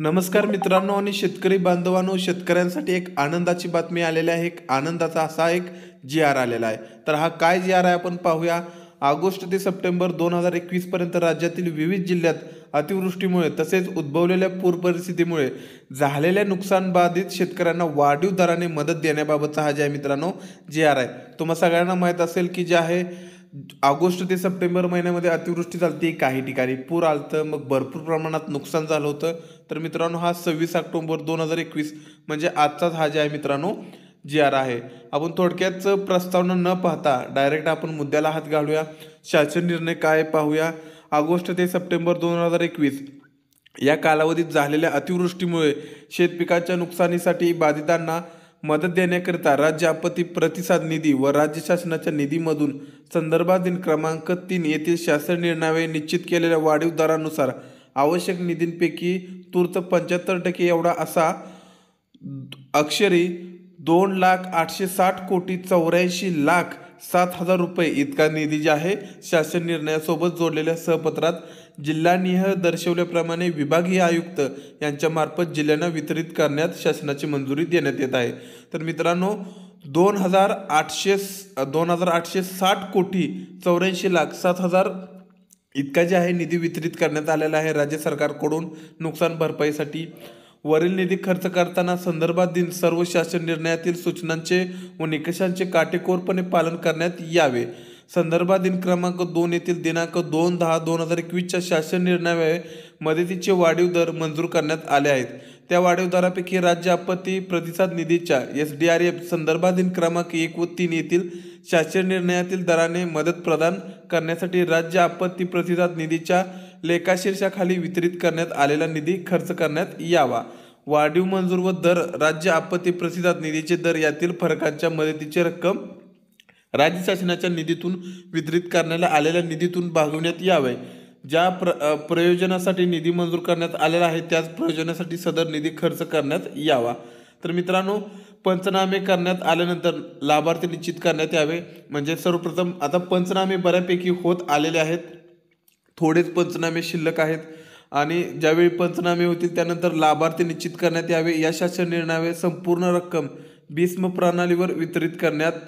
नमस्कार मित्रांनो आणि शेतकरी बांधवांनो शेतकऱ्यांसाठी एक आनंदाची बातमी आलेली आहे एक आनंदाचा असा एक जी आर आलेला आहे तर हा काय जी आर आहे आपण पाहूया ऑगस्ट ते सप्टेंबर दोन हजार पर्यंत राज्यातील विविध जिल्ह्यात अतिवृष्टीमुळे तसेच उद्भवलेल्या पूर परिस्थितीमुळे झालेल्या नुकसानबाधित शेतकऱ्यांना वाढीव दराने मदत देण्याबाबतचा हा जे आहे मित्रांनो जी आर आहे तुम्हाला सगळ्यांना माहीत असेल की जे आहे ऑगस्ट ते सप्टेंबर महिन्यामध्ये अतिवृष्टी झालती काही ठिकाणी पूर आलतं मग भरपूर प्रमाणात नुकसान झालं होतं तर मित्रांनो हा सव्वीस ऑक्टोंबर दोन हजार एकवीस म्हणजे आजचाच हा जे आहे मित्रांनो जी आर आहे आपण थोडक्यात प्रस्तावना न पाहता डायरेक्ट आपण मुद्द्याला हात घालूया शासन निर्णय काय पाहूया ऑगस्ट ते सप्टेंबर दोन हजार एकवीस या कालावधीत झालेल्या अतिवृष्टीमुळे शेतपिकाच्या नुकसानीसाठी बाधितांना मदत देण्याकरिता राज्य आपत्ती प्रतिसाद निधी व राज्य शासनाच्या निधीमधून संदर्भातील क्रमांक तीन येथील शासन निर्णयावे निश्चित केलेल्या वाढीव दरानुसार आवश्यक निधींपैकी तूर्त पंच्याहत्तर टक्के एवढा असा अक्षरी दोन लाख आठशे साठ कोटी चौऱ्याऐंशी लाख सात हजार रुपये इतका निधी जे आहे शासन निर्णयासोबत जोडलेल्या सहपत्रात जिल्हानिह दर्शवल्याप्रमाणे विभागीय आयुक्त यांच्यामार्फत जिल्ह्यांना वितरित करण्यात शासनाची मंजुरी देण्यात येत आहे तर मित्रांनो दोन हजार आठशे दोन हजार आठशे साठ कोटी चौऱ्याऐंशी लाख सात हजार इतका जे आहे निधी वितरित करण्यात आलेला आहे राज्य सरकारकडून नुकसान भरपाईसाठी वरील निधी खर्च करताना संदर्भातील सर्व शासन निर्णयातील सूचनांचे व निकषांचे काटेकोरपणे पालन करण्यात यावे संदर्भाधीन क्रमांक दोन येथील दिनांक दोन दहा दोन हजार एकवीसच्या शासन निर्णयामुळे मदतीचे वाढीव दर मंजूर करण्यात आले आहेत त्या वाढीव दरापैकी राज्य आपत्ती प्रतिसाद निधीच्या एस डी आर एफ संदर्भाधीन क्रमांक एक व तीन येथील शासन निर्णयातील दराने मदत प्रदान करण्यासाठी राज्य आपत्ती प्रतिसाद निधीच्या लेखाशीर्षाखाली वितरित करण्यात आलेला निधी खर्च करण्यात यावा वाढीव मंजूर व दर राज्य आपत्ती प्रतिसाद निधीचे दर यातील फरकांच्या मदतीची रक्कम राज्य शासनाच्या निधीतून वितरित करण्यात आलेल्या निधीतून भागवण्यात यावे ज्या प्र प्रयोजनासाठी निधी मंजूर करण्यात आलेला आहे त्याच प्रयोजनासाठी सदर निधी खर्च करण्यात यावा तर मित्रांनो पंचनामे करण्यात आल्यानंतर लाभार्थी निश्चित करण्यात यावे म्हणजे सर्वप्रथम आता पंचनामे बऱ्यापैकी होत आलेले आहेत थोडेच पंचनामे शिल्लक आहेत आणि ज्यावेळी पंचनामे होतील त्यानंतर लाभार्थी निश्चित करण्यात यावे या शासन निर्णयावे संपूर्ण रक्कम भीष्म प्रणालीवर वितरित करण्यात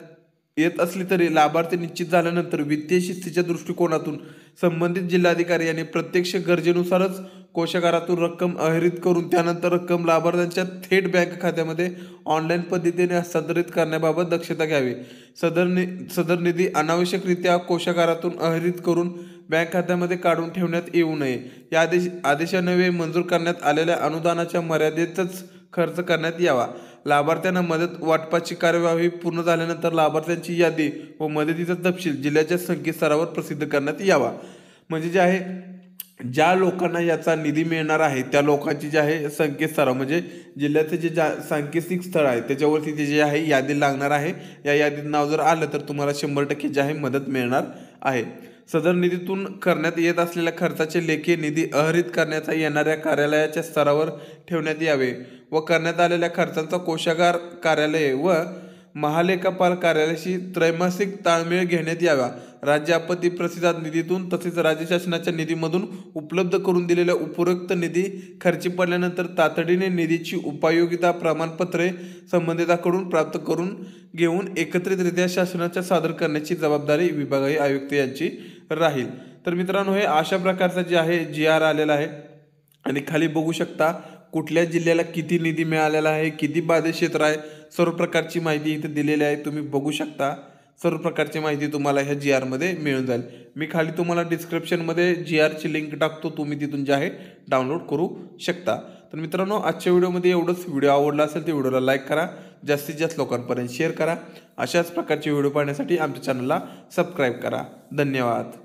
येत असली तरी लाभार्थी निश्चित झाल्यानंतर वित्तीय शिस्तीच्या दृष्टिकोनातून संबंधित जिल्हाधिकारी यांनी प्रत्यक्ष गरजेनुसारच कोशागारातून रक्कम अहरित करून त्यानंतर रक्कम लाभार्थ्यांच्या थेट बँक खात्यामध्ये ऑनलाईन पद्धतीने हस्तांतरित करण्याबाबत दक्षता घ्यावी सदर नि सदर निधी अनावश्यकरित्या कोशागारातून अहरित करून बँक खात्यामध्ये काढून ठेवण्यात येऊ नये या आदेश आदेशानवे मंजूर करण्यात आलेल्या अनुदानाच्या मर्यादेतच खर्च करण्यात यावा लाभार्थ्यांना मदत वाटपाची कार्यवाही पूर्ण झाल्यानंतर लाभार्थ्यांची यादी व मदतीचा तपशील जिल्ह्याच्या संकेतस्थळावर प्रसिद्ध करण्यात यावा म्हणजे जे आहे ज्या लोकांना याचा निधी मिळणार आहे त्या लोकांची जे आहे संकेतस्थळ म्हणजे जिल्ह्याचं जे ज्या सांकेतिक स्थळ आहे त्याच्यावरती ते जे आहे यादी लागणार आहे या यादीत नाव जर आलं तर तुम्हाला शंभर टक्के जे आहे मदत मिळणार आहे सदर निधीतून करण्यात येत असलेल्या खर्चाचे लेखी निधी अहरित करण्याचा येणाऱ्या कार्यालयाच्या स्तरावर ठेवण्यात यावे व करण्यात आलेल्या खर्चांचा कोषागार कार्यालय व महालेखापाल कार्यालयाशी त्रैमासिक ताळमेळ घेण्यात यावा राज्य आपत्ती प्रतिसाद निधीतून तसेच राज्य शासनाच्या निधीमधून उपलब्ध करून दिलेल्या उपरोक्त निधी खर्ची पडल्यानंतर तातडीने निधीची उपयोगिता प्रमाणपत्रे संबंधिताकडून प्राप्त करून घेऊन एकत्रितरित्या शासनाच्या सादर करण्याची जबाबदारी विभागीय आयुक्त यांची राहील तर मित्रांनो हे अशा प्रकारचं जे आहे जी आर आलेला आहे आणि खाली बघू शकता कुठल्या जिल्ह्याला किती निधी मिळालेला आहे किती बाधित क्षेत्र आहे सर्व प्रकारची माहिती इथे दिलेली आहे तुम्ही बघू शकता सर्व प्रकारची माहिती तुम्हाला ह्या जी आरमध्ये मिळून जाईल मी खाली तुम्हाला डिस्क्रिप्शनमध्ये जी आरची लिंक टाकतो तुम्ही तिथून जे आहे डाउनलोड करू शकता तर मित्रांनो आजच्या व्हिडिओमध्ये एवढंच व्हिडिओ आवडला असेल तर व्हिडिओला लाईक करा जास्तीत जास्त लोकांपर्यंत शेअर करा अशाच प्रकारचे व्हिडिओ पाहण्यासाठी आमच्या चॅनलला सबस्क्राईब करा धन्यवाद